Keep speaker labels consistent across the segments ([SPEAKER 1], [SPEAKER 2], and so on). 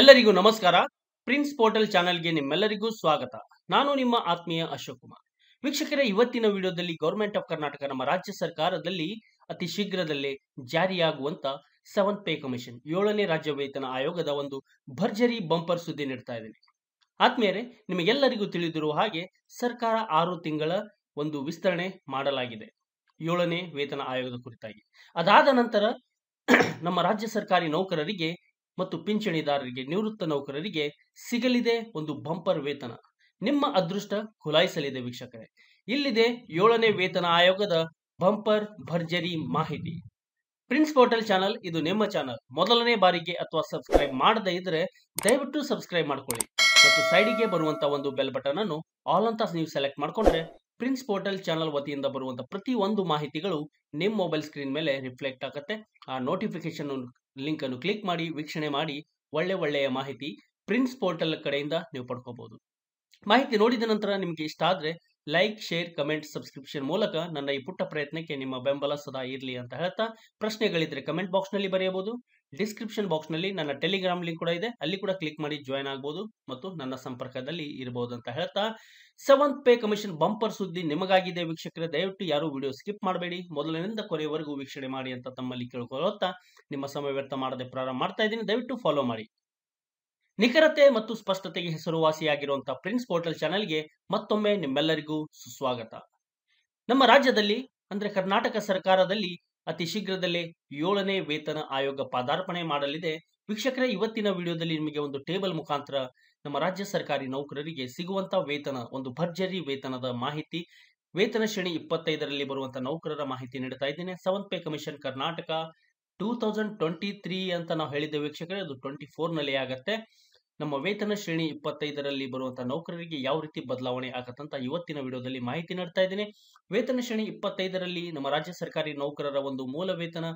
[SPEAKER 1] ಎಲ್ಲರಿಗೂ ನಮಸ್ಕಾರ prince portal ಚಾನೆಲ್ಗೆ ನಿಮ್ಮೆಲ್ಲರಿಗೂ ಸ್ವಾಗತ ನಾನು ನಿಮ್ಮ ಆತ್ಮೀಯ ಅಶೋಕ್ ಕುಮಾರ್ ವೀಕ್ಷಕರೇ ಇವತ್ತಿನ ವಿಡಿಯೋದಲ್ಲಿ ಗೌರ್ಮೆಂಟ್ ಆಫ್ ಕರ್ನಾಟಕ ನಮ್ಮ ರಾಜ್ಯ ಸರ್ಕಾರದಲ್ಲಿ ಅತಿ ಶೀಘ್ರದಲ್ಲೇ ಜಾರಿಯಾಗುವಂತ ಸೆವೆಂತ್ ಪೇ ಕಮಿಷನ್ ಏಳನೇ ರಾಜ್ಯ ವೇತನ ಆಯೋಗದ ಒಂದು ಭರ್ಜರಿ ಬಂಪರ್ ಸುದ್ದಿ ನೀಡ್ತಾ ಇದ್ದೀನಿ ಆತ್ಮೀಯರೇ ನಿಮಗೆಲ್ಲರಿಗೂ ತಿಳಿದಿರುವ ಹಾಗೆ ಸರ್ಕಾರ ಆರು ತಿಂಗಳ ಒಂದು ವಿಸ್ತರಣೆ ಮಾಡಲಾಗಿದೆ ಏಳನೇ ವೇತನ ಆಯೋಗದ ಕುರಿತಾಗಿ ಅದಾದ ನಂತರ ನಮ್ಮ ರಾಜ್ಯ ಸರ್ಕಾರಿ ನೌಕರರಿಗೆ ಮತ್ತು ಪಿಂಚಣಿದಾರರಿಗೆ ನಿವೃತ್ತ ನೌಕರರಿಗೆ ಸಿಗಲಿದೆ ಒಂದು ಬಂಪರ್ ವೇತನ ನಿಮ್ಮ ಅದೃಷ್ಟ ಖುಲಾಯಿಸಲಿದೆ ವೀಕ್ಷಕರೇ ಇಲ್ಲಿದೆ ಏಳನೇ ವೇತನ ಆಯೋಗದ ಬಂಪರ್ ಭರ್ಜರಿ ಮಾಹಿತಿ ಪ್ರಿನ್ಸ್ ಪೋರ್ಟಲ್ ಚಾನಲ್ ಇದು ನಿಮ್ಮ ಚಾನಲ್ ಮೊದಲನೇ ಬಾರಿಗೆ ಅಥವಾ ಸಬ್ಸ್ಕ್ರೈಬ್ ಮಾಡದೇ ಇದ್ರೆ ದಯವಿಟ್ಟು ಸಬ್ಸ್ಕ್ರೈಬ್ ಮಾಡ್ಕೊಳ್ಳಿ ಮತ್ತು ಸೈಡಿಗೆ ಬರುವಂತ ಒಂದು ಬೆಲ್ ಬಟನ್ ಅನ್ನು ಆಲ್ ಅಂತ ನೀವು ಸೆಲೆಕ್ಟ್ ಮಾಡ್ಕೊಂಡ್ರೆ ಪ್ರಿನ್ಸ್ ಪೋರ್ಟಲ್ ಚಾನಲ್ ವತಿಯಿಂದ ಬರುವಂತ ಪ್ರತಿ ಒಂದು ಮಾಹಿತಿಗಳು ನಿಮ್ಮ ಮೊಬೈಲ್ ಸ್ಕ್ರೀನ್ ಮೇಲೆ ರಿಫ್ಲೆಕ್ಟ್ ಆಗುತ್ತೆ ಆ ನೋಟಿಫಿಕೇಶನ್ ಲಿಂಕ್ ಅನ್ನು ಕ್ಲಿಕ್ ಮಾಡಿ ವೀಕ್ಷಣೆ ಮಾಡಿ ಒಳ್ಳೆ ಒಳ್ಳೆಯ ಮಾಹಿತಿ ಪ್ರಿನ್ಸ್ ಪೋರ್ಟಲ್ ಕಡೆಯಿಂದ ನೀವು ಪಡ್ಕೋಬಹುದು ಮಾಹಿತಿ ನೋಡಿದ ನಂತರ ನಿಮಗೆ ಇಷ್ಟ ಆದ್ರೆ ಲೈಕ್ ಶೇರ್ ಕಮೆಂಟ್ ಸಬ್ಸ್ಕ್ರಿಪ್ಷನ್ ಮೂಲಕ ನನ್ನ ಈ ಪುಟ್ಟ ಪ್ರಯತ್ನಕ್ಕೆ ನಿಮ್ಮ ಬೆಂಬಲ ಸದಾ ಇರಲಿ ಅಂತ ಹೇಳ್ತಾ ಪ್ರಶ್ನೆಗಳಿದ್ರೆ ಕಮೆಂಟ್ ಬಾಕ್ಸ್ ನಲ್ಲಿ ಬರೆಯಬಹುದು ಡಿಸ್ಕ್ರಿಪ್ಷನ್ ಬಾಕ್ಸ್ ನಲ್ಲಿ ನನ್ನ ಟೆಲಿಗ್ರಾಮ್ ಲಿಂಕ್ ಕೂಡ ಇದೆ ಅಲ್ಲಿ ಕೂಡ ಕ್ಲಿಕ್ ಮಾಡಿ ಜಾಯ್ನ್ ಆಗಬಹುದು ಮತ್ತು ನನ್ನ ಸಂಪರ್ಕದಲ್ಲಿ ಇರಬಹುದು ಅಂತ ಹೇಳ್ತಾ ಸೆವೆಂತ್ ಪೇ ಕಮಿಷನ್ ಬಂಪರ್ ಸುದ್ದಿ ನಿಮಗಾಗಿದೆ ವೀಕ್ಷಕರೇ ದಯವಿಟ್ಟು ಯಾರು ವಿಡಿಯೋ ಸ್ಕಿಪ್ ಮಾಡಬೇಡಿ ಮೊದಲಿನಿಂದ ಕೊನೆಯವರೆಗೂ ವೀಕ್ಷಣೆ ಮಾಡಿ ಅಂತ ತಮ್ಮಲ್ಲಿ ಕೇಳ್ಕೊಳ್ಳುತ್ತಾ ನಿಮ್ಮ ಸಮಯ ವ್ಯರ್ಥ ಮಾಡದೆ ಪ್ರಾರಂಭ ಮಾಡ್ತಾ ಇದ್ದೀನಿ ದಯವಿಟ್ಟು ಫಾಲೋ ಮಾಡಿ ನಿಖರತೆ ಮತ್ತು ಸ್ಪಷ್ಟತೆಗೆ ಹೆಸರುವಾಸಿಯಾಗಿರುವಂತಹ ಪ್ರಿನ್ಸ್ ಪೋರ್ಟಲ್ ಚಾನೆಲ್ಗೆ ಮತ್ತೊಮ್ಮೆ ನಿಮ್ಮೆಲ್ಲರಿಗೂ ಸುಸ್ವಾಗತ ನಮ್ಮ ರಾಜ್ಯದಲ್ಲಿ ಅಂದ್ರೆ ಕರ್ನಾಟಕ ಸರ್ಕಾರದಲ್ಲಿ ಅತಿ ಶೀಘ್ರದಲ್ಲೇ ಏಳನೇ ವೇತನ ಆಯೋಗ ಪಾದಾರ್ಪಣೆ ಮಾಡಲಿದೆ ವೀಕ್ಷಕರೇ ಇವತ್ತಿನ ವಿಡಿಯೋದಲ್ಲಿ ನಿಮಗೆ ಒಂದು ಟೇಬಲ್ ಮುಖಾಂತರ ನಮ್ಮ ರಾಜ್ಯ ಸರ್ಕಾರಿ ನೌಕರರಿಗೆ ಸಿಗುವಂತಹ ವೇತನ ಒಂದು ಭರ್ಜರಿ ವೇತನದ ಮಾಹಿತಿ ವೇತನ ಶ್ರೇಣಿ ಇಪ್ಪತ್ತೈದರಲ್ಲಿ ಬರುವಂತಹ ನೌಕರರ ಮಾಹಿತಿ ನೀಡ್ತಾ ಇದ್ದೇನೆ seventh pay commission Karnataka two thousand twenty three ಅಂತ ನಾವು ಹೇಳಿದ್ದೆ ವೀಕ್ಷಕರೇ ಅದು ಟ್ವೆಂಟಿ ನಲ್ಲಿ ಆಗತ್ತೆ ನಮ್ಮ ವೇತನ ಶ್ರೇಣಿ ಇಪ್ಪತ್ತೈದರಲ್ಲಿ ಬರುವಂತಹ ನೌಕರರಿಗೆ ಯಾವ ರೀತಿ ಬದಲಾವಣೆ ಆಗತ್ತಂತ ಇವತ್ತಿನ ವಿಡಿಯೋದಲ್ಲಿ ಮಾಹಿತಿ ನೀಡ್ತಾ ಇದ್ದೇನೆ ವೇತನ ಶ್ರೇಣಿ ಇಪ್ಪತ್ತೈದರಲ್ಲಿ ನಮ್ಮ ರಾಜ್ಯ ಸರ್ಕಾರಿ ನೌಕರರ ಒಂದು ಮೂಲ ವೇತನ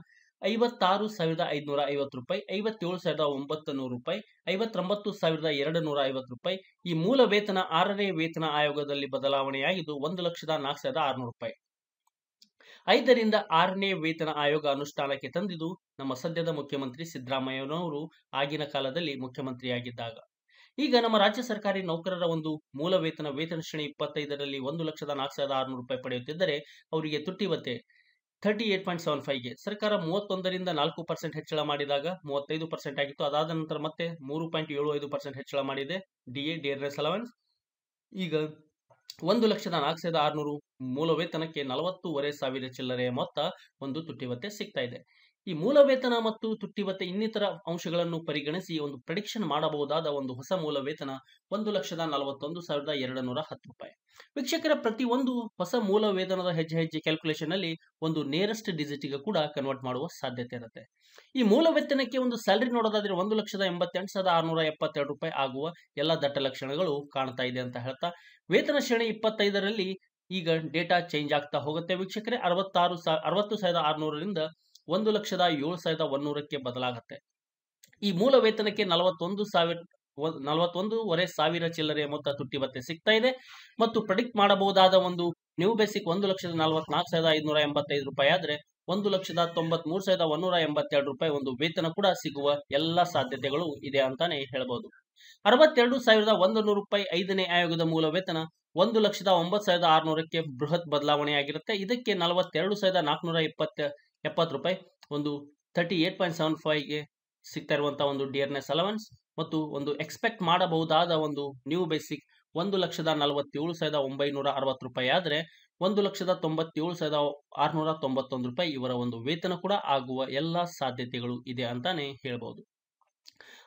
[SPEAKER 1] ಐವತ್ತಾರು ಸಾವಿರದ ಐದುನೂರ ಐವತ್ತು ರೂಪಾಯಿ ಐವತ್ತೇಳು ಸಾವಿರದ ಒಂಬತ್ತು ನೂರು ರೂಪಾಯಿ ಐವತ್ತೊಂಬತ್ತು ಸಾವಿರದ ಎರಡು ನೂರ ಐವತ್ತು ರೂಪಾಯಿ ಈ ಮೂಲ ವೇತನ ಆರನೇ ವೇತನ ಆಯೋಗದಲ್ಲಿ ಬದಲಾವಣೆಯಾಗಿದ್ದು ಒಂದು ಲಕ್ಷದ ನಾಲ್ಕು ಸಾವಿರದ ಆರುನೂರು ರೂಪಾಯಿ ಐದರಿಂದ ಆರನೇ ವೇತನ ಆಯೋಗ ಅನುಷ್ಠಾನಕ್ಕೆ ತಂದಿದ್ದು ನಮ್ಮ ಸದ್ಯದ ಮುಖ್ಯಮಂತ್ರಿ ಸಿದ್ದರಾಮಯ್ಯನವರು ಆಗಿನ ಕಾಲದಲ್ಲಿ ಮುಖ್ಯಮಂತ್ರಿಯಾಗಿದ್ದಾಗ ಈಗ ನಮ್ಮ ರಾಜ್ಯ ಸರ್ಕಾರಿ ನೌಕರರ ಒಂದು ಮೂಲ ವೇತನ ವೇತನ ಶ್ರೇಣಿ ಇಪ್ಪತ್ತೈದರಲ್ಲಿ ಒಂದು ಲಕ್ಷದ ನಾಲ್ಕು ಸಾವಿರದ ಆರುನೂರು ರೂಪಾಯಿ ಪಡೆಯುತ್ತಿದ್ದರೆ ಅವರಿಗೆ ತುಟ್ಟಿ ಭತ್ತೆ ಥರ್ಟಿ ಏಟ್ ಪಾಯಿಂಟ್ ಸೆವೆನ್ ಫೈವ್ಗೆ ಸರ್ಕಾರ ಮೂವತ್ತೊಂದರಿಂದ ನಾಲ್ಕು ಪರ್ಸೆಂಟ್ ಹೆಚ್ಚಳ ಮಾಡಿದಾಗ ಮೂವತ್ತೈದು ಪರ್ಸೆಂಟ್ ಆಗಿತ್ತು ಅದಾದ ನಂತರ ಮತ್ತೆ ಮೂರು ಪಾಯಿಂಟ್ ಏಳು ಐದು ಪರ್ಸೆಂಟ್ ಹೆಚ್ಚಳ ಮಾಡಿದೆ ಡಿ ಎ ಡಿ ಅಲವೆನ್ಸ್ ಈಗ ಒಂದು ಲಕ್ಷದ ನಾಲ್ಕು ಸಾವಿರದ ಆರುನೂರು ಮೂಲ ವೇತನಕ್ಕೆ ನಲವತ್ತೂವರೆ ಸಾವಿರ ಚಿಲ್ಲರೆ ಮೊತ್ತ ಒಂದು ತುಟ್ಟಿವತ್ತೆ ಸಿಗ್ತಾ ಇದೆ ಈ ಮೂಲ ವೇತನ ಮತ್ತು ತುಟ್ಟಿವತ್ತೆ ಇನ್ನಿತರ ಅಂಶಗಳನ್ನು ಪರಿಗಣಿಸಿ ಒಂದು ಪ್ರೆಡಿಕ್ಷನ್ ಮಾಡಬಹುದಾದ ಒಂದು ಹೊಸ ಮೂಲ ವೇತನ ಒಂದು ಲಕ್ಷದ ನಲವತ್ತೊಂದು ಸಾವಿರದ ಎರಡು ನೂರ ಹತ್ತು ರೂಪಾಯಿ ವೀಕ್ಷಕರ ಪ್ರತಿ ಒಂದು ಹೊಸ ಮೂಲ ವೇತನದ ಹೆಜ್ಜೆ ಹೆಜ್ಜೆ ಕ್ಯಾಲ್ಕುಲೇಷನ್ ಅಲ್ಲಿ ಒಂದು ನೇರೆಸ್ಟ್ ಡಿಜಿಟ್ಗೆ ಕೂಡ ಕನ್ವರ್ಟ್ ಮಾಡುವ ಸಾಧ್ಯತೆ ಇರುತ್ತೆ ಈ ಮೂಲ ವೇತನಕ್ಕೆ ಒಂದು ಸ್ಯಾಲರಿ ನೋಡೋದಾದ್ರೆ ಒಂದು ಲಕ್ಷದ ಎಂಬತ್ತೆಂಟು ಸಾವಿರದ ಆರುನೂರ ಎಪ್ಪತ್ತೆರಡು ರೂಪಾಯಿ ಆಗುವ ಎಲ್ಲ ದಟ್ಟ ಲಕ್ಷಣಗಳು ಕಾಣ್ತಾ ಇದೆ ಅಂತ ಹೇಳ್ತಾ ವೇತನ ಶ್ರೇಣಿ ಇಪ್ಪತ್ತೈದರಲ್ಲಿ ಈಗ ಡೇಟಾ ಚೇಂಜ್ ಆಗ್ತಾ ಹೋಗುತ್ತೆ ವೀಕ್ಷಕರೇ ಅರವತ್ತಾರು ಸಾ ಅರವತ್ತು ಸಾವಿರದ ಆರುನೂರರಿಂದ ಒಂದು ಲಕ್ಷದ ಏಳು ಸಾವಿರದ ಒಂದೂರಕ್ಕೆ ಬದಲಾಗತ್ತೆ ಈ ಮೂಲ ವೇತನಕ್ಕೆ ನಲವತ್ತೊಂದು ಸಾವಿರ ನಲವತ್ತೊಂದೂವರೆ ಸಾವಿರ ಚಿಲ್ಲರೆ ಮೊತ್ತ ತುಟ್ಟಿ ಬತ್ತೆ ಸಿಗ್ತಾ ಇದೆ ಮತ್ತು ಪ್ರೆಡಿಕ್ಟ್ ಮಾಡಬಹುದಾದ ಒಂದು ನ್ಯೂ ಬೇಸಿಕ್ ಒಂದು ಲಕ್ಷದ ನಲವತ್ನಾಲ್ಕು ಸಾವಿರದ ಐದುನೂರ ಎಂಬತ್ತೈದು ರೂಪಾಯಿ ಆದರೆ ಒಂದು ಲಕ್ಷದ ತೊಂಬತ್ಮೂರು ಸಾವಿರದ ಒಂದೂರ ಎಂಬತ್ತೆರಡು ರೂಪಾಯಿ ಒಂದು ವೇತನ ಕೂಡ ಸಿಗುವ ಎಲ್ಲ ಸಾಧ್ಯತೆಗಳು ಇದೆ ಅಂತಾನೆ ಹೇಳ್ಬೋದು ಅರವತ್ತೆರಡು ಸಾವಿರದ ಒಂದು ರೂಪಾಯಿ ಐದನೇ ಆಯೋಗದ ಮೂಲ ವೇತನ ಒಂದು ಲಕ್ಷದ ಒಂಬತ್ತು ಸಾವಿರದ ಆರುನೂರಕ್ಕೆ ಬೃಹತ್ ಬದಲಾವಣೆಯಾಗಿರುತ್ತೆ ಇದಕ್ಕೆ ನಲವತ್ತೆರಡು ಸಾವಿರದ ನಾಲ್ಕುನೂರ ಇಪ್ಪತ್ತ ಎಪ್ಪತ್ತು ರೂಪಾಯಿ ಒಂದು ತರ್ಟಿ ಏಟ್ ಪಾಯಿಂಟ್ ಸೆವೆನ್ ಫೈವ್ಗೆ ಸಿಗ್ತಾ ಇರುವಂತಹ ಒಂದು ಡಿಯರ್ನೆಸ್ ಅಲವೆನ್ಸ್ ಮತ್ತು ಒಂದು ಎಕ್ಸ್ಪೆಕ್ಟ್ ಮಾಡಬಹುದಾದ ಒಂದು ನ್ಯೂ ಬೇಸಿಕ್ ಒಂದು ಲಕ್ಷದ ನಲವತ್ತೇಳು ಸಾವಿರದ ಒಂಬೈನೂರ ಅರವತ್ತು ರೂಪಾಯಿ ಆದರೆ ಒಂದು ಲಕ್ಷದ ತೊಂಬತ್ತೇಳು ಸಾವಿರದ ಆರುನೂರ ತೊಂಬತ್ತೊಂದು ರೂಪಾಯಿ ಇವರ ಒಂದು ವೇತನ ಕೂಡ ಆಗುವ ಎಲ್ಲ ಸಾಧ್ಯತೆಗಳು ಇದೆ ಅಂತಾನೆ ಹೇಳ್ಬೋದು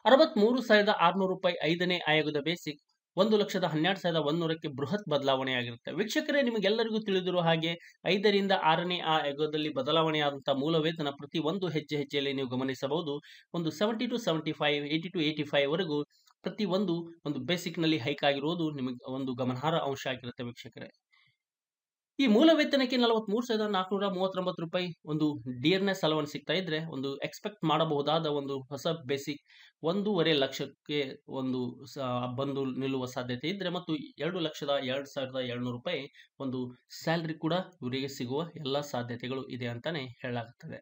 [SPEAKER 1] ಅರವತ್ತ್ಮೂರು ಸಾವಿರದ ಆರುನೂರು ರೂಪಾಯಿ ಐದನೇ ಆಯೋಗದ ಬೇಸಿಕ್ ಒಂದು ಲಕ್ಷದ ಹನ್ನೆರಡು ಸಾವಿರದ ಒಂದೂರಕ್ಕೆ ಬೃಹತ್ ಬದಲಾವಣೆಯಾಗಿರುತ್ತೆ ವೀಕ್ಷಕರೇ ನಿಮಗೆಲ್ಲರಿಗೂ ತಿಳಿದಿರುವ ಹಾಗೆ ಐದರಿಂದ ಆರನೇ ಆ ಯುಗದಲ್ಲಿ ಬದಲಾವಣೆಯಾದಂಥ ಮೂಲ ವೇತನ ಪ್ರತಿ ಒಂದು ಹೆಜ್ಜೆ ಹೆಜ್ಜೆಯಲ್ಲಿ ನೀವು ಗಮನಿಸಬಹುದು ಒಂದು seventy to seventy five eighty to eighty five ವರೆಗೂ ಪ್ರತಿ ಒಂದು ಒಂದು ಬೇಸಿಕ್ನಲ್ಲಿ ಹೈಕ್ ಆಗಿರುವುದು ನಿಮಗೆ ಒಂದು ಗಮನಾರ್ಹ ಅಂಶ ಆಗಿರುತ್ತೆ ವೀಕ್ಷಕರೇ ಈ ಮೂಲ ವೇತನಕ್ಕೆ ಮೂರು ಸಾವಿರದ ನಾಲ್ಕುನೂರ ಮೂವತ್ತೊಂಬತ್ತು ರೂಪಾಯಿ ಒಂದು ಡಿಯರ್ನೆಸ್ ಅಲವನ್ಸ್ ಸಿಗ್ತಾ ಇದ್ರೆ ಒಂದು ಎಕ್ಸ್ಪೆಕ್ಟ್ ಮಾಡಬಹುದಾದ ಒಂದು ಹೊಸ ಬೇಸಿಕ್ ಒಂದೂವರೆ ಲಕ್ಷಕ್ಕೆ ಒಂದು ಬಂದು ನಿಲ್ಲುವ ಸಾಧ್ಯತೆ ಇದ್ರೆ ಮತ್ತು ಎರಡು ಲಕ್ಷದ ಎರಡು ಸಾವಿರದ ಏಳ್ನೂರು ರೂಪಾಯಿ ಒಂದು ಸ್ಯಾಲ್ರಿ ಕೂಡ ಇವರಿಗೆ ಸಿಗುವ ಎಲ್ಲ ಸಾಧ್ಯತೆಗಳು ಇದೆ ಅಂತಾನೆ ಹೇಳಲಾಗುತ್ತದೆ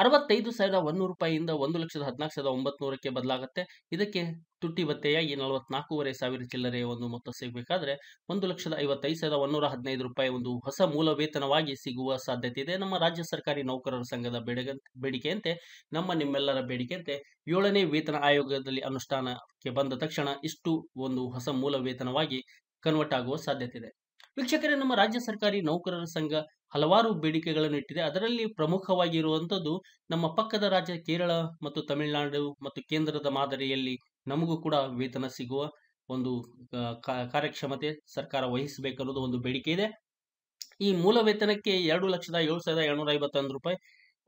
[SPEAKER 1] ಅರವತ್ತೈದು ಸಾವಿರದ ಒಂದೂರು ರೂಪಾಯಿಯಿಂದ ಒಂದು ಲಕ್ಷದ ಹದಿನಾಲ್ಕು ಸಾವಿರದ ಒಂಬತ್ತು ಬದಲಾಗುತ್ತೆ ಇದಕ್ಕೆ ತುಟ್ಟಿ ಭತ್ತೆಯಾಗಿ ನಲವತ್ನಾಲ್ಕೂವರೆ ಸಾವಿರ ಚಿಲ್ಲರೆಯ ಒಂದು ಮೊತ್ತ ಸಿಗಬೇಕಾದ್ರೆ ಒಂದು ಲಕ್ಷದ ಐವತ್ತೈದು ಸಾವಿರದ ಒಂದೂರ ಹದಿನೈದು ರೂಪಾಯಿ ಒಂದು ಹೊಸ ಮೂಲ ವೇತನವಾಗಿ ಸಿಗುವ ಸಾಧ್ಯತೆ ಇದೆ ನಮ್ಮ ರಾಜ್ಯ ಸರ್ಕಾರಿ ನೌಕರರ ಸಂಘದ ಬೇಡಿಕೆ ಬೇಡಿಕೆಯಂತೆ ನಮ್ಮ ನಿಮ್ಮೆಲ್ಲರ ಬೇಡಿಕೆಯಂತೆ ಏಳನೇ ವೇತನ ಆಯೋಗದಲ್ಲಿ ಅನುಷ್ಠಾನಕ್ಕೆ ಬಂದ ತಕ್ಷಣ ಇಷ್ಟು ಒಂದು ಹೊಸ ಮೂಲ ವೇತನವಾಗಿ ಕನ್ವರ್ಟ್ ಆಗುವ ಸಾಧ್ಯತೆ ಇದೆ ವೀಕ್ಷಕರೇ ನಮ್ಮ ರಾಜ್ಯ ಸರ್ಕಾರಿ ನೌಕರರ ಸಂಘ ಹಲವಾರು ಬೇಡಿಕೆಗಳನ್ನು ಇಟ್ಟಿದೆ ಅದರಲ್ಲಿ ಪ್ರಮುಖವಾಗಿರುವಂಥದ್ದು ನಮ್ಮ ಪಕ್ಕದ ರಾಜ್ಯ ಕೇರಳ ಮತ್ತು ತಮಿಳುನಾಡು ಮತ್ತು ಕೇಂದ್ರದ ಮಾದರಿಯಲ್ಲಿ ನಮಗೂ ಕೂಡ ವೇತನ ಸಿಗುವ ಒಂದು ಕಾರ್ಯಕ್ಷಮತೆ ಸರ್ಕಾರ ವಹಿಸಬೇಕನ್ನೋದು ಒಂದು ಬೇಡಿಕೆ ಇದೆ ಈ ಮೂಲ ವೇತನಕ್ಕೆ ಎರಡು ಲಕ್ಷದ ಏಳು ಸಾವಿರದ ಏಳ್ನೂರ ಐವತ್ತೊಂದು ರೂಪಾಯಿ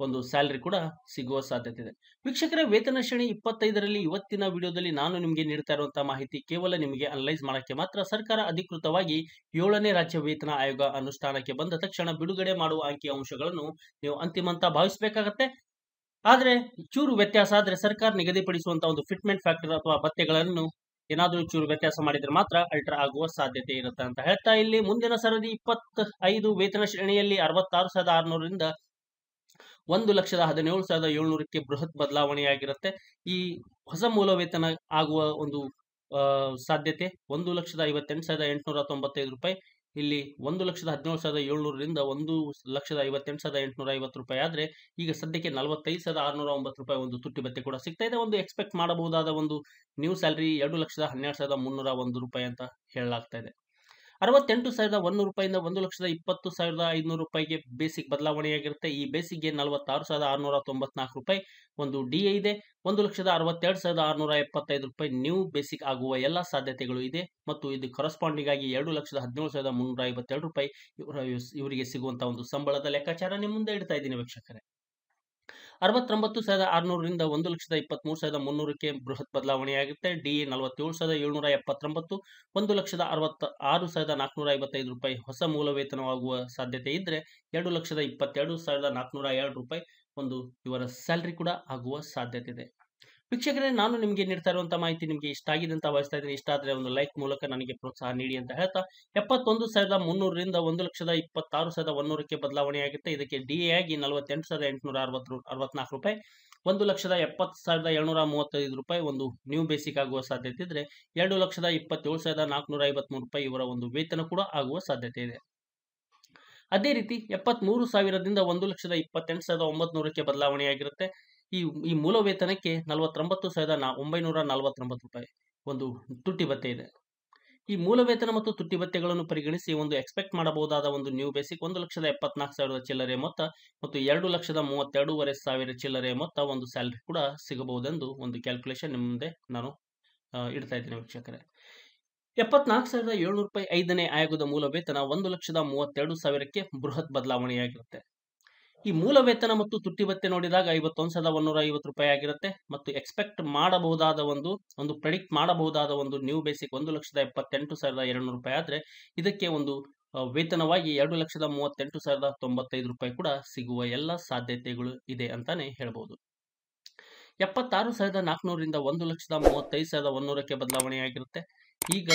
[SPEAKER 1] ಒಂದು ಸ್ಯಾಲರಿ ಕೂಡ ಸಿಗುವ ಸಾಧ್ಯತೆ ಇದೆ ವೀಕ್ಷಕರ ವೇತನ ಶ್ರೇಣಿ ಇಪ್ಪತ್ತೈದರಲ್ಲಿ ಇವತ್ತಿನ ವಿಡಿಯೋದಲ್ಲಿ ನಾನು ನಿಮಗೆ ನೀಡ್ತಾ ಇರುವಂತಹ ಮಾಹಿತಿ ಕೇವಲ ನಿಮಗೆ ಅನಲೈಸ್ ಮಾಡಕ್ಕೆ ಮಾತ್ರ ಸರ್ಕಾರ ಅಧಿಕೃತವಾಗಿ ಏಳನೇ ರಾಜ್ಯ ವೇತನ ಆಯೋಗ ಅನುಷ್ಠಾನಕ್ಕೆ ಬಂದ ತಕ್ಷಣ ಬಿಡುಗಡೆ ಮಾಡುವ ಅಂಕಿ ಅಂಶಗಳನ್ನು ನೀವು ಅಂತಿಮ ಅಂತ ಭಾವಿಸಬೇಕಾಗತ್ತೆ ಆದರೆ ಚೂರು ವ್ಯತ್ಯಾಸ ಆದರೆ ಸರ್ಕಾರ ನಿಗದಿಪಡಿಸುವಂತಹ ಒಂದು ಫಿಟ್ಮೆಂಟ್ ಫ್ಯಾಕ್ಟರ್ ಅಥವಾ ಭತ್ಯೆಗಳನ್ನು ಏನಾದರೂ ಚೂರು ವ್ಯತ್ಯಾಸ ಮಾಡಿದ್ರೆ ಮಾತ್ರ ಅಲ್ಟ್ರಾ ಆಗುವ ಸಾಧ್ಯತೆ ಇರುತ್ತೆ ಅಂತ ಹೇಳ್ತಾ ಇಲ್ಲಿ ಮುಂದಿನ ಸರದಿ ಇಪ್ಪತ್ತ ಐದು ವೇತನ ಶ್ರೇಣಿಯಲ್ಲಿ ಅರವತ್ತಾರು ಸಾವಿರದ ಆರುನೂರರಿಂದ ಒಂದು ಲಕ್ಷದ ಹದಿನೇಳು ಸಾವಿರದ ಏಳ್ನೂರಕ್ಕೆ ಬೃಹತ್ ಬದಲಾವಣೆಯಾಗಿರುತ್ತೆ ಈ ಹೊಸ ಮೂಲ ವೇತನ ಆಗುವ ಒಂದು ಸಾಧ್ಯತೆ ಒಂದು ಲಕ್ಷದ ಐವತ್ತೆಂಟು ಸಾವಿರದ ಎಂಟುನೂರ ತೊಂಬತ್ತೈದು ರೂಪಾಯಿ ಇಲ್ಲಿ ಒಂದು ಲಕ್ಷದ ಹದಿನೇಳು ಸಾವಿರದ ಏಳ್ನೂರರಿಂದ ಒಂದು ಲಕ್ಷದ ಐವತ್ತೆಂಟು ಸಾವಿರದ ಎಂಟುನೂರ ಐವತ್ತು ರೂಪಾಯಿ ಆದರೆ ಈಗ ಸದ್ಯಕ್ಕೆ ನಲವತ್ತೈದು ಸಾವಿರದ ಆರುನೂರ ಒಂಬತ್ತು ರೂಪಾಯಿ ಒಂದು ತುಟ್ಟಿ ಬತ್ತೆ ಕೂಡ ಸಿಗ್ತಾ ಇದೆ ಒಂದು ಎಕ್ಸ್ಪೆಕ್ಟ್ ಮಾಡಬಹುದಾದ ಒಂದು ನ್ಯೂ ಸ್ಯಾಲರಿ ಎರಡು ಲಕ್ಷದ ಹನ್ನೆರಡು ಸಾವಿರದ ಮುನ್ನೂರ ಒಂದು ರೂಪಾಯಿ ಅಂತ ಹೇಳಲಾಗ್ತಾ ಇದೆ ಅರವತ್ತೆಂಟು ಸಾವಿರದ ಒಂದು ರೂಪಾಯಿಂದ ಒಂದು ಲಕ್ಷದ ಇಪ್ಪತ್ತು ಸಾವಿರದ ಐನೂರು ರೂಪಾಯಿಗೆ ಬೇಸಿಕ್ ಬದಲಾವಣೆಯಾಗಿರುತ್ತೆ ಈ ಬೇಸಿಕ್ಗೆ ನಲವತ್ತಾರು ಸಾವಿರದ ಆರುನೂರ ತೊಂಬತ್ನಾಲ್ಕು ರೂಪಾಯಿ ಒಂದು ಡಿ ಎ ಇದೆ ಒಂದು ಲಕ್ಷದ ಅರವತ್ತೆರಡು ಸಾವಿರದ ಆರುನೂರ ಎಪ್ಪತ್ತೈದು ರೂಪಾಯಿ ನ್ಯೂ ಬೇಸಿಕ್ ಆಗುವ ಎಲ್ಲ ಸಾಧ್ಯತೆಗಳು ಇದೆ ಮತ್ತು ಇದು ಕರೆಸ್ಪಾಂಡಿಂಗ್ ಆಗಿ ಎರಡು ಲಕ್ಷದ ಹದಿನೇಳು ಸಾವಿರದ ಮುನ್ನೂರ ಐವತ್ತೆರಡು ರೂಪಾಯಿ ಇವರಿಗೆ ಸಿಗುವಂತಹ ಒಂದು ಸಂಬಳದ ಲೆಕ್ಕಾಚಾರ ನಿಮ್ಮ ಮುಂದೆ ಇಡ್ತಾ ಇದ್ದೀನಿ ವೀಕ್ಷಕರೇ ಅರವತ್ತೊಂಬತ್ತು ಸಾವಿರದ ಆರುನೂರರಿಂದ ಒಂದು ಲಕ್ಷದ ಇಪ್ಪತ್ತ್ಮೂರು ಸಾವಿರದ ಮುನ್ನೂರಕ್ಕೆ ಬೃಹತ್ ಬದಲಾವಣೆಯಾಗುತ್ತೆ ಡಿ ಎ ನಲವತ್ತೇಳು ಸಾವಿರದ ಏಳ್ನೂರ ಎಪ್ಪತ್ತೊಂಬತ್ತು ಒಂದು ಲಕ್ಷದ ಅರವತ್ತ ಆರು ಸಾವಿರದ ನಾಲ್ಕುನೂರ ಐವತ್ತೈದು ರೂಪಾಯಿ ಹೊಸ ಮೂಲ ವೇತನವಾಗುವ ಸಾಧ್ಯತೆ ಇದ್ದರೆ ಎರಡು ಲಕ್ಷದ ಇಪ್ಪತ್ತೆರಡು ಸಾವಿರದ ನಾಲ್ಕುನೂರ ಎರಡು ರೂಪಾಯಿ ಒಂದು ಇವರ ಸ್ಯಾಲ್ರಿ ಕೂಡ ಆಗುವ ಸಾಧ್ಯತೆ ಇದೆ ವೀಕ್ಷಕರೇ ನಾನು ನಿಮಗೆ ನೀಡ್ತಾ ಇರುವಂತಹ ಮಾಹಿತಿ ನಿಮಗೆ ಇಷ್ಟ ಆಗಿದೆ ಅಂತ ಭಾವಿಸ್ತಾ ಇದ್ದೀನಿ ಇಷ್ಟ ಆದರೆ ಒಂದು ಲೈಕ್ ಮೂಲಕ ನನಗೆ ಪ್ರೋತ್ಸಾಹ ನೀಡಿ ಅಂತ ಹೇಳ್ತಾ ಎಪ್ಪತ್ತೊಂದು ಸಾವಿರದ ಮುನ್ನೂರರಿಂದ ಒಂದು ಲಕ್ಷದ ಇಪ್ಪತ್ತಾರು ಸಾವಿರದ ಒನ್ನೂರಕ್ಕೆ ಆಗುತ್ತೆ ಇದಕ್ಕೆ ಡಿ ಎ ಆಗಿ ನಲವತ್ತೆಂಟು ಸಾವಿರದ ಎಂಟುನೂರ ಅರವತ್ತು ಅರವತ್ನಾಲ್ಕು ರೂಪಾಯಿ ಒಂದು ಲಕ್ಷದ ಎಪ್ಪತ್ತು ಸಾವಿರದ ಏಳ್ನೂರ ಮೂವತ್ತೈದು ರೂಪಾಯಿ ಒಂದು ನ್ಯೂ ಬೇಸಿಕ್ ಆಗುವ ಸಾಧ್ಯತೆ ಇದ್ರೆ ಎರಡು ಲಕ್ಷದ ಇಪ್ಪತ್ತೇಳು ಸಾವಿರದ ನಾಲ್ಕುನೂರ ಐವತ್ಮೂರು ರೂಪಾಯಿ ಇವರ ಒಂದು ವೇತನ ಕೂಡ ಆಗುವ ಸಾಧ್ಯತೆ ಇದೆ ಅದೇ ರೀತಿ ಎಪ್ಪತ್ತ್ಮೂರು ಸಾವಿರದಿಂದ ಒಂದು ಲಕ್ಷದ ಇಪ್ಪತ್ತೆಂಟು ಸಾವಿರದ ಒಂಬತ್ತು ನೂರಕ್ಕೆ ಬದಲಾವಣೆಯಾಗಿರುತ್ತೆ ಈ ಈ ಮೂಲ ವೇತನಕ್ಕೆ ನಲವತ್ತೊಂಬತ್ತು ಸಾವಿರದ ಒಂಬೈನೂರ ನಲವತ್ತೊಂಬತ್ತು ರೂಪಾಯಿ ಒಂದು ತುಟ್ಟಿ ಭತ್ತೆ ಇದೆ ಈ ಮೂಲ ವೇತನ ಮತ್ತು ತುಟ್ಟಿ ಭತ್ತೆಗಳನ್ನು ಪರಿಗಣಿಸಿ ಒಂದು ಎಕ್ಸ್ಪೆಕ್ಟ್ ಮಾಡಬಹುದಾದ ಒಂದು ನ್ಯೂ ಬೇಸಿಕ್ ಒಂದು ಲಕ್ಷದ ಎಪ್ಪತ್ನಾಲ್ಕು ಸಾವಿರದ ಚಿಲ್ಲರೆ ಮೊತ್ತ ಮತ್ತು ಎರಡು ಲಕ್ಷದ ಮೂವತ್ತೆರಡೂವರೆ ಸಾವಿರ ಚಿಲ್ಲರೆ ಮೊತ್ತ ಒಂದು ಸ್ಯಾಲ್ರಿ ಕೂಡ ಸಿಗಬಹುದೆಂದು ಒಂದು ಕ್ಯಾಲ್ಕುಲೇಷನ್ ನಿಮ್ಮ ಮುಂದೆ ನಾನು ಇಡ್ತಾ ಇದ್ದೀನಿ ವೀಕ್ಷಕರೇ ಎಪ್ಪತ್ನಾಲ್ಕು ಸಾವಿರದ ಏಳ್ನೂರು ರೂಪಾಯಿ ಐದನೇ ಆಯೋಗದ ಮೂಲ ವೇತನ ಒಂದು ಲಕ್ಷದ ಮೂವತ್ತೆರಡು ಸಾವಿರಕ್ಕೆ ಬೃಹತ್ ಬದಲಾವಣೆಯಾಗಿರುತ್ತೆ ಈ ಮೂಲ ವೇತನ ಮತ್ತು ತುಟ್ಟಿ ಭತ್ತೆ ನೋಡಿದಾಗ ಐವತ್ತೊಂದು ಸಾವಿರದ ಒಂದೂರ ಐವತ್ತು ರೂಪಾಯಿ ಆಗಿರುತ್ತೆ ಮತ್ತು ಎಕ್ಸ್ಪೆಕ್ಟ್ ಮಾಡಬಹುದಾದ ಒಂದು ಒಂದು ಪ್ರೆಡಿಕ್ಟ್ ಮಾಡಬಹುದಾದ ಒಂದು ನ್ಯೂ ಬೇಸಿಕ್ ಒಂದು ಲಕ್ಷದ ಎಪ್ಪತ್ತೆಂಟು ಸಾವಿರದ ಎರಡುನೂರು ರೂಪಾಯಿ ಆದರೆ ಇದಕ್ಕೆ ಒಂದು ವೇತನವಾಗಿ ಎರಡು ಲಕ್ಷದ ಮೂವತ್ತೆಂಟು ಸಾವಿರದ ತೊಂಬತ್ತೈದು ರೂಪಾಯಿ ಕೂಡ ಸಿಗುವ ಎಲ್ಲ ಸಾಧ್ಯತೆಗಳು ಇದೆ ಅಂತಾನೆ ಹೇಳ್ಬೋದು ಎಪ್ಪತ್ತಾರು ಸಾವಿರದ ನಾಲ್ಕುನೂರರಿಂದ ಒಂದು ಲಕ್ಷದ ಮೂವತ್ತೈದು ಸಾವಿರದ ಒಂದೂರಕ್ಕೆ ಬದಲಾವಣೆಯಾಗಿರುತ್ತೆ ಈಗ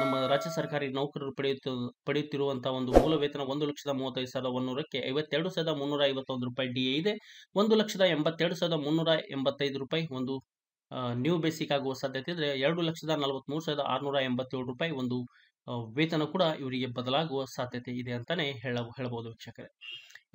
[SPEAKER 1] ನಮ್ಮ ರಾಜ್ಯ ಸರ್ಕಾರಿ ನೌಕರರು ಪಡೆಯುತ್ತಿರುವ ಪಡೆಯುತ್ತಿರುವಂತಹ ಒಂದು ಮೂಲ ವೇತನ ಒಂದು ಲಕ್ಷದ ಮೂವತ್ತೈದು ಸಾವಿರದ ಒಂದೂರಕ್ಕೆ ಐವತ್ತೆರಡು ಸಾವಿರದ ಮುನ್ನೂರ ಐವತ್ತೊಂದು ರೂಪಾಯಿ ಡಿ ಎ ಇದೆ ಒಂದು ಲಕ್ಷದ ಎಂಬತ್ತೆರಡು ಸಾವಿರದ ಮುನ್ನೂರ ಎಂಬತ್ತೈದು ರೂಪಾಯಿ ಒಂದು ನ್ಯೂ ಬೇಸಿಕ್ ಆಗುವ ಸಾಧ್ಯತೆ ಇದ್ರೆ ಎರಡು ಲಕ್ಷದ ನಲವತ್ತ್ಮೂರು ಸಾವಿರದ ಆರುನೂರ ಎಂಬತ್ತೇಳು ರೂಪಾಯಿ ಒಂದು ವೇತನ ಕೂಡ ಇವರಿಗೆ ಬದಲಾಗುವ ಸಾಧ್ಯತೆ ಇದೆ ಅಂತಾನೆ ಹೇಳ ಹೇಳಬಹುದು ವೀಕ್ಷಕರೇ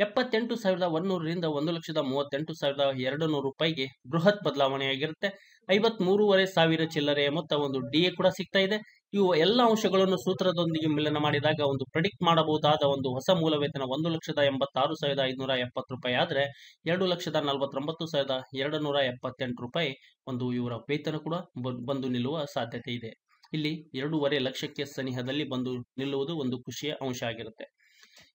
[SPEAKER 1] ಎಪ್ಪತ್ತೆಂಟು ಸಾವಿರದ ಒಂದೂರರಿಂದ ಒಂದು ಲಕ್ಷದ ಮೂವತ್ತೆಂಟು ಸಾವಿರದ ಎರಡು ನೂರು ರೂಪಾಯಿಗೆ ಬೃಹತ್ ಬದಲಾವಣೆಯಾಗಿರುತ್ತೆ ಐವತ್ ಮೂರುವರೆ ಸಾವಿರ ಚಿಲ್ಲರೆ ಮೊತ್ತ ಒಂದು ಡಿ ಎ ಕೂಡ ಸಿಗ್ತಾ ಇದೆ ಇವು ಎಲ್ಲ ಅಂಶಗಳನ್ನು ಸೂತ್ರದೊಂದಿಗೆ ಮಿಲನ ಮಾಡಿದಾಗ ಒಂದು ಪ್ರೆಡಿಕ್ಟ್ ಮಾಡಬಹುದಾದ ಒಂದು ಹೊಸ ಮೂಲ ವೇತನ ಒಂದು ಲಕ್ಷದ ಎಂಬತ್ತಾರು ಸಾವಿರದ ಐದುನೂರ ಎಪ್ಪತ್ತು ರೂಪಾಯಿ ಆದರೆ ಎರಡು ಲಕ್ಷದ ನಲವತ್ತೊಂಬತ್ತು ಸಾವಿರದ ಎರಡು ನೂರ ಎಪ್ಪತ್ತೆಂಟು ರೂಪಾಯಿ ಒಂದು ಇವರ ವೇತನ ಕೂಡ ಬಂದು ನಿಲ್ಲುವ ಸಾಧ್ಯತೆ ಇದೆ ಇಲ್ಲಿ ಎರಡೂವರೆ ಲಕ್ಷಕ್ಕೆ ಸನಿಹದಲ್ಲಿ ಬಂದು ನಿಲ್ಲುವುದು ಒಂದು ಖುಷಿಯ ಅಂಶ ಆಗಿರುತ್ತೆ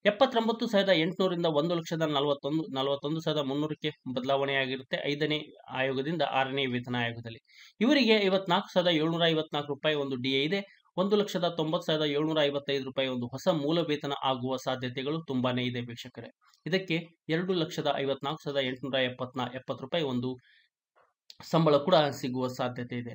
[SPEAKER 1] ಎಪ್ಪತ್ತೊಂಬತ್ತು ಸಾವಿರದ ಎಂಟುನೂರಿಂದ ಒಂದು ಲಕ್ಷದ ನಲವತ್ತೊಂದು ನಲವತ್ತೊಂದು ಸಾವಿರದ ಮುನ್ನೂರಕ್ಕೆ ಬದಲಾವಣೆಯಾಗಿರುತ್ತೆ ಐದನೇ ಆಯೋಗದಿಂದ ಆರನೇ ವೇತನ ಆಯೋಗದಲ್ಲಿ ಇವರಿಗೆ ಐವತ್ನಾಲ್ಕು ಸಾವಿರದ ಏಳ್ನೂರ ಐವತ್ನಾಲ್ಕು ರೂಪಾಯಿ ಒಂದು ಡಿಎ ಇದೆ ಒಂದು ಲಕ್ಷದ ತೊಂಬತ್ತು ಸಾವಿರದ ಏಳ್ನೂರ ಐವತ್ತೈದು ರೂಪಾಯಿ ಒಂದು ಹೊಸ ಮೂಲ ವೇತನ ಆಗುವ ಸಾಧ್ಯತೆಗಳು ತುಂಬಾನೇ ಇದೆ ವೀಕ್ಷಕರೇ ಇದಕ್ಕೆ ಎರಡು ಲಕ್ಷದ ಐವತ್ನಾಲ್ಕು ಸಾವಿರದ ಎಂಟುನೂರ ಎಪ್ಪತ್ನಾ ಎಪ್ಪತ್ತು ರೂಪಾಯಿ ಒಂದು ಸಂಬಳ ಕೂಡ ಸಿಗುವ ಸಾಧ್ಯತೆ ಇದೆ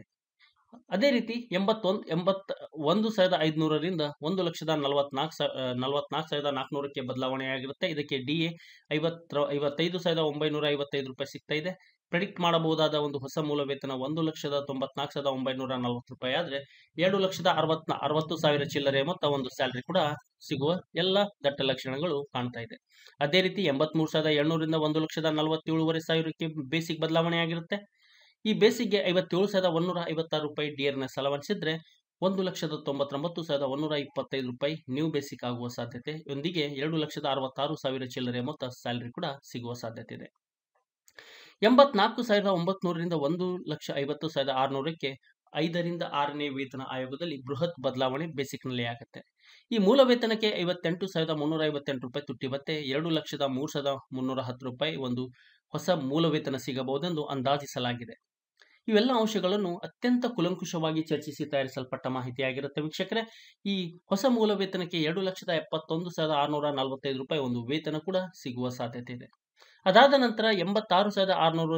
[SPEAKER 1] ಅದೇ ರೀತಿ ಎಂಬತ್ತೊಂದು ಎಂಬತ್ತ ಒಂದು ಸಾವಿರದ ಐದುನೂರರಿಂದ ಒಂದು ಲಕ್ಷದ ನಲವತ್ನಾಲ್ಕು ಸಾ ನಲವತ್ನಾಲ್ಕು ಸಾವಿರದ ನಾಲ್ಕುನೂರಕ್ಕೆ ಬದಲಾವಣೆಯಾಗಿರುತ್ತೆ ಇದಕ್ಕೆ ಡಿ ಎ ಐವತ್ತರ ಐವತ್ತೈದು ಸಾವಿರದ ಒಂಬೈನೂರ ಐವತ್ತೈದು ರೂಪಾಯಿ ಸಿಗ್ತಾ ಇದೆ ಪ್ರೆಡಿಕ್ಟ್ ಮಾಡಬಹುದಾದ ಒಂದು ಹೊಸ ಮೂಲ ವೇತನ ಒಂದು ಲಕ್ಷದ ತೊಂಬತ್ನಾಲ್ಕು ಸಾವಿರದ ಒಂಬೈನೂರ ನಲವತ್ತು ರೂಪಾಯಿ ಆದರೆ ಎರಡು ಲಕ್ಷದ ಅರವತ್ ಅರವತ್ತು ಸಾವಿರ ಚಿಲ್ಲರೆ ಮೊತ್ತ ಒಂದು ಸ್ಯಾಲ್ರಿ ಕೂಡ ಸಿಗುವ ಎಲ್ಲ ದಟ್ಟ ಲಕ್ಷಣಗಳು ಕಾಣ್ತಾ ಇದೆ ಅದೇ ರೀತಿ ಎಂಬತ್ಮೂರು ಸಾವಿರದ ಏಳ್ನೂರಿಂದ ಒಂದು ಲಕ್ಷದ ನಲವತ್ತೇಳುವರೆ ಸಾವಿರಕ್ಕೆ ಬೇಸಿಕ್ ಬದಲಾವಣೆ ಆಗಿರುತ್ತೆ ಈ ಬೇಸಿಗೆ ಐವತ್ತೇಳು ಸಾವಿರದ ಒನ್ನೂರ ಐವತ್ತಾರು ರೂಪಾಯಿ ಡಿಯರ್ನ ಸಲವಾನಿಸಿದ್ರೆ ಒಂದು ಲಕ್ಷದ ತೊಂಬತ್ತೊಂಬತ್ತು ಸಾವಿರದ ಒನ್ನೂರ ಇಪ್ಪತ್ತೈದು ರೂಪಾಯಿ ನ್ಯೂ ಬೇಸಿಕ್ ಆಗುವ ಸಾಧ್ಯತೆಯೊಂದಿಗೆ ಎರಡು ಲಕ್ಷದ ಅರವತ್ತಾರು ಸಾವಿರ ಚಿಲ್ಲರೆ ಮೊತ್ತ ಸ್ಯಾಲರಿ ಕೂಡ ಸಿಗುವ ಸಾಧ್ಯತೆ ಇದೆ ಎಂಬತ್ನಾಲ್ಕು ಸಾವಿರದ ಒಂಬತ್ನೂರರಿಂದ ಒಂದು ಲಕ್ಷ ಐವತ್ತು ಸಾವಿರದ ಆರುನೂರಕ್ಕೆ ಐದರಿಂದ ಆರನೇ ವೇತನ ಆಯೋಗದಲ್ಲಿ ಬೃಹತ್ ಬದಲಾವಣೆ ಬೇಸಿಕ್ನಲ್ಲಿ ಆಗುತ್ತೆ ಈ ಮೂಲ ವೇತನಕ್ಕೆ ಐವತ್ತೆಂಟು ಸಾವಿರದ ಮುನ್ನೂರ ಐವತ್ತೆಂಟು ರೂಪಾಯಿ ತುಟ್ಟಿ ಮತ್ತೆ ಎರಡು ಲಕ್ಷದ ಮೂರು ಸಾವಿರದ ಮುನ್ನೂರ ಹತ್ತು ರೂಪಾಯಿ ಒಂದು ಹೊಸ ಮೂಲ ವೇತನ ಸಿಗಬಹುದೆಂದು ಅಂದಾಜಿಸಲಾಗಿದೆ ಇವೆಲ್ಲ ಅಂಶಗಳನ್ನು ಅತ್ಯಂತ ಕುಲಂಕುಷವಾಗಿ ಚರ್ಚಿಸಿ ತಯಾರಿಸಲ್ಪಟ್ಟ ಮಾಹಿತಿಯಾಗಿರುತ್ತೆ ವೀಕ್ಷಕರೇ ಈ ಹೊಸ ಮೂಲ ವೇತನಕ್ಕೆ ಎರಡು ಲಕ್ಷದ ಎಪ್ಪತ್ತೊಂದು ಸಾವಿರದ ಆರುನೂರ ನಲವತ್ತೈದು ರೂಪಾಯಿ ಒಂದು ವೇತನ ಕೂಡ ಸಿಗುವ ಸಾಧ್ಯತೆ ಇದೆ ಅದಾದ ನಂತರ ಎಂಬತ್ತಾರು ಸಾವಿರದ ಆರುನೂರು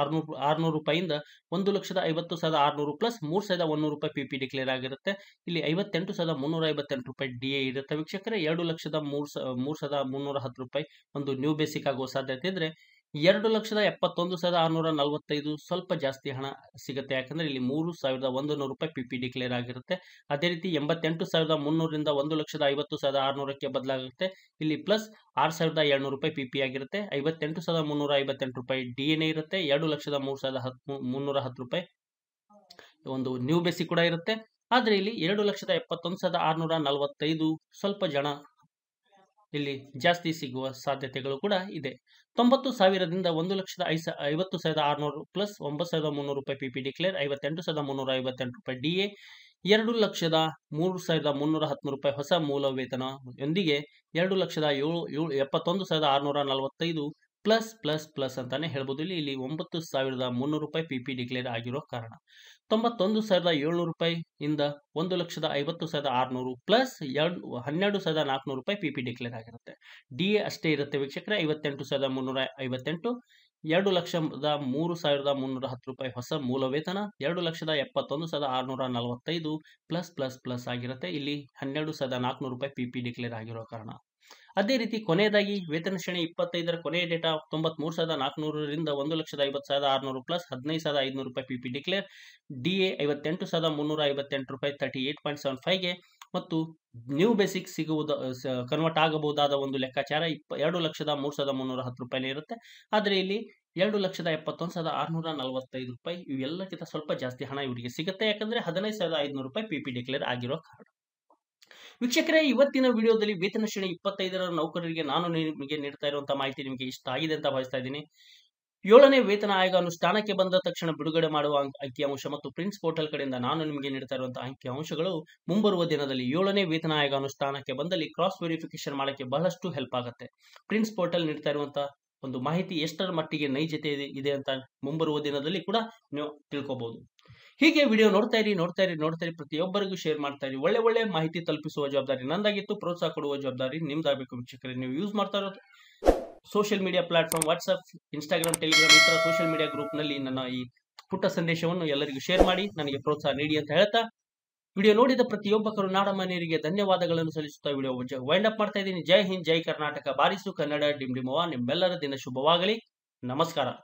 [SPEAKER 1] ಆರ್ನೂರು ಆರ್ನೂರು ರೂಪಾಯಿಂದ ಒಂದು ಲಕ್ಷದ ಐವತ್ತು ಸಾವಿರದ ಆರ್ನೂರು ಪ್ಲಸ್ ಮೂರು ಸಾವಿರದ ಒನ್ನೂರು ರೂಪಾಯಿ ಪಿ ಡಿಕ್ಲೇರ್ ಆಗಿರುತ್ತೆ ಇಲ್ಲಿ ಐವತ್ತೆಂಟು ಸಾವಿರದ ಮುನ್ನೂರ ಐವತ್ತೆಂಟು ರೂಪಾಯಿ ಡಿ ಎ ಇರುತ್ತೆ ವೀಕ್ಷಕರೇ ಎರಡು ಲಕ್ಷದ ಮೂರು ಸ ಸಾವಿರದ ಮುನ್ನೂರ ಹತ್ತು ರೂಪಾಯಿ ಒಂದು ನ್ಯೂ ಬೇಸಿಕ್ ಆಗುವ ಸಾಧ್ಯತೆ ಇದ್ರೆ ಎರಡು ಲಕ್ಷದ ಎಪ್ಪತ್ತೊಂದು ಸಾವಿರದ ಆರುನೂರ ನಲವತ್ತೈದು ಸ್ವಲ್ಪ ಜಾಸ್ತಿ ಹಣ ಸಿಗುತ್ತೆ ಯಾಕಂದರೆ ಇಲ್ಲಿ ಮೂರು ಸಾವಿರದ ಒಂದು ನೂರು ರೂಪಾಯಿ ಪಿ ಪಿ ಡಿಕ್ಲೇರ್ ಆಗಿರುತ್ತೆ ಅದೇ ರೀತಿ ಎಂಬತ್ತೆಂಟು ಸಾವಿರದ ಮುನ್ನೂರಿಂದ ಒಂದು ಲಕ್ಷದ ಐವತ್ತು ಸಾವಿರದ ಆರುನೂರಕ್ಕೆ ಬದಲಾಗುತ್ತೆ ಇಲ್ಲಿ ಪ್ಲಸ್ ಆರು ಸಾವಿರದ ಏಳ್ನೂರು ರೂಪಾಯಿ ಪಿ ಪಿ ಆಗಿರುತ್ತೆ ಐವತ್ತೆಂಟು ಸಾವಿರದ ಮುನ್ನೂರ ಐವತ್ತೆಂಟು ರೂಪಾಯಿ ಡಿ ಎನ್ ಎ ಇರುತ್ತೆ ಎರಡು ಲಕ್ಷದ ಮೂರು ಸಾವಿರದ ಹತ್ತು ಮುನ್ನೂರ ಹತ್ತು ರೂಪಾಯಿ ಒಂದು ನ್ಯೂ ಬೇಸಿ ಕೂಡ ಇರುತ್ತೆ ಆದರೆ ಇಲ್ಲಿ ಎರಡು ಲಕ್ಷದ ಎಪ್ಪತ್ತೊಂದು ಸಾವಿರದ ಆರುನೂರ ನಲವತ್ತೈದು ಸ್ವಲ್ಪ ಜನ ಇಲ್ಲಿ ಜಾಸ್ತಿ ಸಿಗುವ ಸಾಧ್ಯತೆಗಳು ಕೂಡ ಇದೆ ತೊಂಬತ್ತು ಸಾವಿರದಿಂದ ಒಂದು ಲಕ್ಷದ ಐ ಐವತ್ತು ಸಾವಿರದ ಆರುನೂರು ಪ್ಲಸ್ ಒಂಬತ್ತು ಸಾವಿರದ ಮುನ್ನೂರು ರೂಪಾಯಿ ಪಿ ಪಿ ಡಿಕ್ಲೇರ್ ಐವತ್ತೆಂಟು ಸಾವಿರದ ಮುನ್ನೂರ ಐವತ್ತೆಂಟು ರೂಪಾಯಿ ಡಿ ಎ ಎರಡು ಲಕ್ಷದ ಮೂರು ಸಾವಿರದ ಮುನ್ನೂರ ಹದಿಮೂರು ರೂಪಾಯಿ ಹೊಸ ಮೂಲ ವೇತನದೊಂದಿಗೆ ಎರಡು ಲಕ್ಷದ ಏಳು ಏಳು ಎಪ್ಪತ್ತೊಂದು ಸಾವಿರದ ಆರುನೂರ ನಲವತ್ತೈದು ಪ್ಲಸ್ ಪ್ಲಸ್ ಪ್ಲಸ್ ಅಂತಾನೆ ಹೇಳ್ಬೋದು ಇಲ್ಲಿ ಇಲ್ಲಿ ಒಂಬತ್ತು ಸಾವಿರದ ಮುನ್ನೂರು ರೂಪಾಯಿ ಪಿಪಿ ಡಿಕ್ಲೇರ್ ಆಗಿರೋ ಕಾರಣ ತೊಂಬತ್ತೊಂದು ಸಾವಿರದ ಏಳ್ನೂರು ರೂಪಾಯಿಯಿಂದ ಒಂದು ಲಕ್ಷದ ಐವತ್ತು ಸಾವಿರದ ಆರುನೂರು ಪ್ಲಸ್ ಎರಡು ಹನ್ನೆರಡು ಸಾವಿರದ ನಾಲ್ಕುನೂರು ರೂಪಾಯಿ ಪಿಪಿ ಡಿಕ್ಲೇರ್ ಆಗಿರುತ್ತೆ ಡಿ ಎ ಅಷ್ಟೇ ಇರುತ್ತೆ ವೀಕ್ಷಕರೇ ಐವತ್ತೆಂಟು ಸಾವಿರದ ಮುನ್ನೂರ ಐವತ್ತೆಂಟು ಎರಡು ಲಕ್ಷದ ಮೂರು ಸಾವಿರದ ಮುನ್ನೂರ ಹತ್ತು ರೂಪಾಯಿ ಹೊಸ ಮೂಲ ವೇತನ ಎರಡು ಲಕ್ಷದ ಎಪ್ಪತ್ತೊಂದು ಸಾವಿರದ ಆರುನೂರ ನಲವತ್ತೈದು ಪ್ಲಸ್ ಪ್ಲಸ್ ಪ್ಲಸ್ ಆಗಿರುತ್ತೆ ಇಲ್ಲಿ ಹನ್ನೆರಡು ಸಾವಿರದ ನಾಲ್ಕುನೂರು ರೂಪಾಯಿ ಪಿಪಿ ಡಿಕ್ಲೇರ್ ಆಗಿರೋ ಕಾರಣ ಅದೇ ರೀತಿ ಕೊನೆಯದಾಗಿ ವೇತನ ಶ್ರೇಣಿ ಇಪ್ಪತ್ತೈದರ ಕೊನೆಯ ಡೇಟಾ ತೊಂಬತ್ತ್ ಮೂರು ಸಾವಿರದ ನಾಲ್ಕುನೂರರಿಂದ ಒಂದು ಲಕ್ಷದ ಐವತ್ತು ಸಾವಿರದ ಆರುನೂರು ಪ್ಲಸ್ ಹದಿನೈದು ಸಾವಿರದ ಐದುನೂರು ರೂಪಾಯಿ P P declare D A ಐವತ್ತೆಂಟು ಸಾವಿರದ ಮುನ್ನೂರ ಐವತ್ತೆಂಟು ರೂಪಾಯಿ ತರ್ಟಿ ಏಟ್ ಪಾಯಿಂಟ್ ಸೆವೆನ್ ಫೈವ್ಗೆ ಮತ್ತು ನ್ಯೂ ಬೇಸಿಕ್ ಸಿಗುವುದು ಕನ್ವರ್ಟ್ ಆಗಬಹುದಾದ ಒಂದು ಲೆಕ್ಕಾಚಾರ ಇಪ್ಪ ಎರಡು ಲಕ್ಷದ ಮೂರು ಸಾವಿರದ ಮುನ್ನೂರ ಹತ್ತು ರೂಪಾಯಿನೇ ಇರುತ್ತೆ ಆದರೆ ಇಲ್ಲಿ ಎರಡು ಲಕ್ಷದ ಎಪ್ಪತ್ತೊಂದು ಸಾವಿರದ ಆರುನೂರ ನಲವತ್ತೈದು ರೂಪಾಯಿ ಇವೆಲ್ಲಕ್ಕಿಂತ ಸ್ವಲ್ಪ ಜಾಸ್ತಿ ಹಣ ಇವರಿಗೆ ಸಿಗುತ್ತೆ ಯಾಕಂದರೆ ಹದಿನೈದು ಸಾವಿರದ ಐದುನೂರು ರೂಪಾಯಿ ಪಿ ಪಿ ಡಿಕ್ಲೇರ್ ಆಗಿರೋ ಕಾರಣ ವೀಕ್ಷಕರೇ ಇವತ್ತಿನ ವಿಡಿಯೋದಲ್ಲಿ ವೇತನ ಶ್ರೇಣಿ ಇಪ್ಪತ್ತೈದರ ನೌಕರರಿಗೆ ನಾನು ನಿಮಗೆ ನೀಡ್ತಾ ಇರುವಂತಹ ಮಾಹಿತಿ ನಿಮಗೆ ಇಷ್ಟ ಆಗಿದೆ ಅಂತ ಭಾವಿಸ್ತಾ ಇದ್ದೀನಿ ಏಳನೇ ವೇತನ ಆಯೋಗ ಅನುಷ್ಠಾನಕ್ಕೆ ಬಂದ ತಕ್ಷಣ ಬಿಡುಗಡೆ ಮಾಡುವ ಅಂಕಿಅಂಶ ಮತ್ತು ಪ್ರಿನ್ಸ್ ಪೋರ್ಟಲ್ ಕಡೆಯಿಂದ ನಾನು ನಿಮಗೆ ನೀಡ್ತಾ ಇರುವಂತಹ ಅಂಕಿಅಂಶಗಳು ಮುಂಬರುವ ದಿನದಲ್ಲಿ ಏಳನೇ ವೇತನ ಆಯೋಗ ಅನುಷ್ಠಾನಕ್ಕೆ ಬಂದಲ್ಲಿ ಕ್ರಾಸ್ ವೆರಿಫಿಕೇಶನ್ ಮಾಡಕ್ಕೆ ಬಹಳಷ್ಟು ಹೆಲ್ಪ್ ಆಗುತ್ತೆ ಪ್ರಿನ್ಸ್ ಪೋರ್ಟಲ್ ನೀಡ್ತಾ ಇರುವಂತಹ ಒಂದು ಮಾಹಿತಿ ಎಷ್ಟರ ಮಟ್ಟಿಗೆ ನೈಜತೆ ಇದೆ ಅಂತ ಮುಂಬರುವ ದಿನದಲ್ಲಿ ಕೂಡ ನೀವು ತಿಳ್ಕೋಬಹುದು ಹೀಗೆ ವಿಡಿಯೋ ನೋಡ್ತಾ ಇರಿ ನೋಡ್ತಾ ಇರಿ ನೋಡ್ತಾ ಇರಿ ಪ್ರತಿಯೊಬ್ಬರಿಗೂ ಶೇರ್ ಮಾಡ್ತಾ ಇರಿ ಒಳ್ಳೆ ಒಳ್ಳೆ ಮಾಹಿತಿ ತಲುಪಿಸುವ ಜವಾಬ್ದಾರಿ ನಂದಾಗಿತ್ತು ಪ್ರೋತ್ಸಾಹ ಕೊಡುವ ಜವಾಬ್ದಾರಿ ನಿಮ್ದಾಗಬೇಕು ವೀಕ್ಷಕರೇ ನೀವು ಯೂಸ್ ಮಾಡ್ತಾ ಇರೋದು social media platform WhatsApp Instagram Telegram ಇತರ ಸೋಷಿಯಲ್ ಮೀಡಿಯಾ ಗ್ರೂಪ್ನಲ್ಲಿ ನನ್ನ ಈ ಪುಟ್ಟ ಸಂದೇಶವನ್ನು ಎಲ್ಲರಿಗೂ ಶೇರ್ ಮಾಡಿ ನನಗೆ ಪ್ರೋತ್ಸಾಹ ನೀಡಿ ಅಂತ ಹೇಳ್ತಾ ವಿಡಿಯೋ ನೋಡಿದ ಪ್ರತಿಯೊಬ್ಬಕರು ನಾಡಮನೆಯರಿಗೆ ಧನ್ಯವಾದಗಳನ್ನು ಸಲ್ಲಿಸುತ್ತಾ ವಿಡಿಯೋ ವೈಂಡ್ ಅಪ್ ಮಾಡ್ತಾ ಇದ್ದೀನಿ ಜೈ ಹಿಂದ್ ಜೈ ಕರ್ನಾಟಕ ಬಾರಿಸು ಕನ್ನಡ ಡಿಮ್ ಡಿಮವ ನಿಮ್ಮೆಲ್ಲರ ದಿನ ಶುಭವಾಗಲಿ ನಮಸ್ಕಾರ